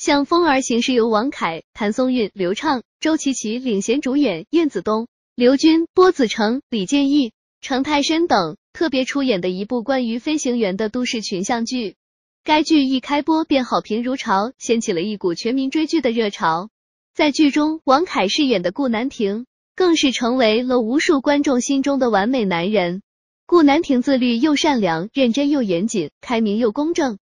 《向风而行》是由王凯、谭松韵、刘畅、周琦琦领衔主演，燕子东、刘军、波子成、李建义、程泰深等特别出演的一部关于飞行员的都市群像剧。该剧一开播便好评如潮，掀起了一股全民追剧的热潮。在剧中，王凯饰演的顾南亭更是成为了无数观众心中的完美男人。顾南亭自律又善良，认真又严谨，开明又公正。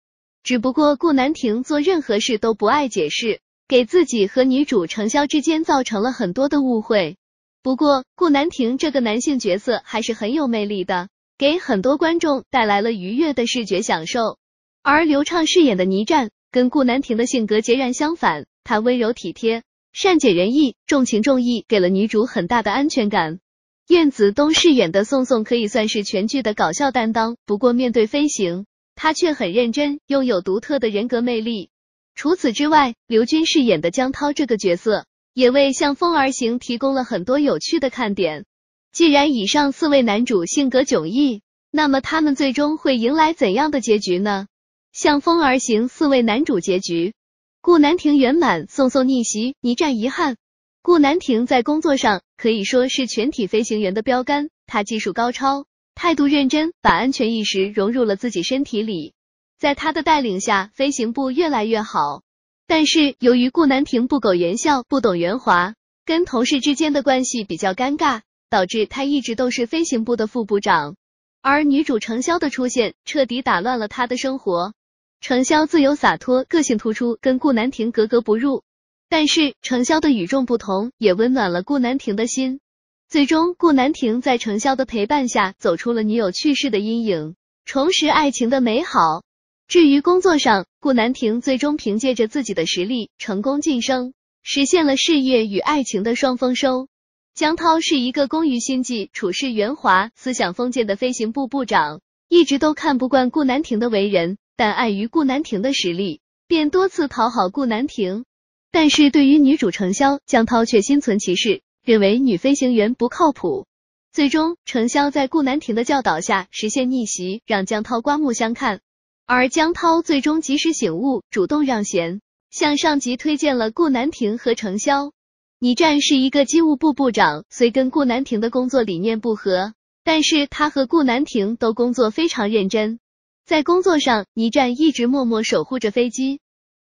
只不过顾南亭做任何事都不爱解释，给自己和女主程潇之间造成了很多的误会。不过顾南亭这个男性角色还是很有魅力的，给很多观众带来了愉悦的视觉享受。而刘畅饰演的倪湛跟顾南亭的性格截然相反，他温柔体贴、善解人意、重情重义，给了女主很大的安全感。燕子东饰演的宋宋可以算是全剧的搞笑担当，不过面对飞行。他却很认真，拥有独特的人格魅力。除此之外，刘军饰演的江涛这个角色，也为《向风而行》提供了很多有趣的看点。既然以上四位男主性格迥异，那么他们最终会迎来怎样的结局呢？《向风而行》四位男主结局：顾南亭圆满，宋宋逆袭，倪湛遗憾。顾南亭在工作上可以说是全体飞行员的标杆，他技术高超。态度认真，把安全意识融入了自己身体里。在他的带领下，飞行部越来越好。但是由于顾南亭不苟言笑、不懂圆滑，跟同事之间的关系比较尴尬，导致他一直都是飞行部的副部长。而女主程潇的出现，彻底打乱了他的生活。程潇自由洒脱，个性突出，跟顾南亭格格不入。但是程潇的与众不同，也温暖了顾南亭的心。最终，顾南亭在程潇的陪伴下走出了女友去世的阴影，重拾爱情的美好。至于工作上，顾南亭最终凭借着自己的实力成功晋升，实现了事业与爱情的双丰收。江涛是一个工于心计、处事圆滑、思想封建的飞行部部长，一直都看不惯顾南亭的为人，但碍于顾南亭的实力，便多次讨好顾南亭。但是对于女主程潇，江涛却心存歧视。认为女飞行员不靠谱，最终程潇在顾南亭的教导下实现逆袭，让江涛刮目相看。而江涛最终及时醒悟，主动让贤，向上级推荐了顾南亭和程潇。倪湛是一个机务部部长，虽跟顾南亭的工作理念不合，但是他和顾南亭都工作非常认真。在工作上，倪湛一直默默守护着飞机；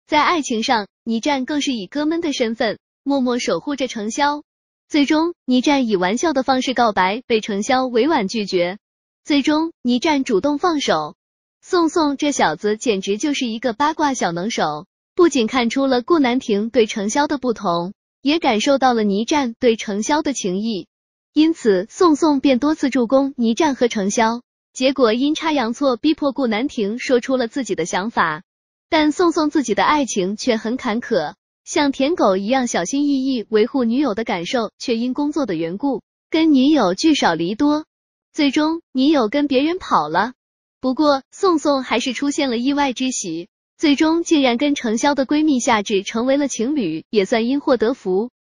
在爱情上，倪湛更是以哥们的身份默默守护着程潇。最终，倪战以玩笑的方式告白，被程潇委婉拒绝。最终，倪战主动放手。宋宋这小子简直就是一个八卦小能手，不仅看出了顾南亭对程潇的不同，也感受到了倪战对程潇的情谊。因此，宋宋便多次助攻倪战和程潇，结果阴差阳错逼迫顾南亭说出了自己的想法。但宋宋自己的爱情却很坎坷。像舔狗一样小心翼翼维护女友的感受，却因工作的缘故跟女友聚少离多，最终女友跟别人跑了。不过宋宋还是出现了意外之喜，最终竟然跟程潇的闺蜜夏至成为了情侣，也算因祸得福。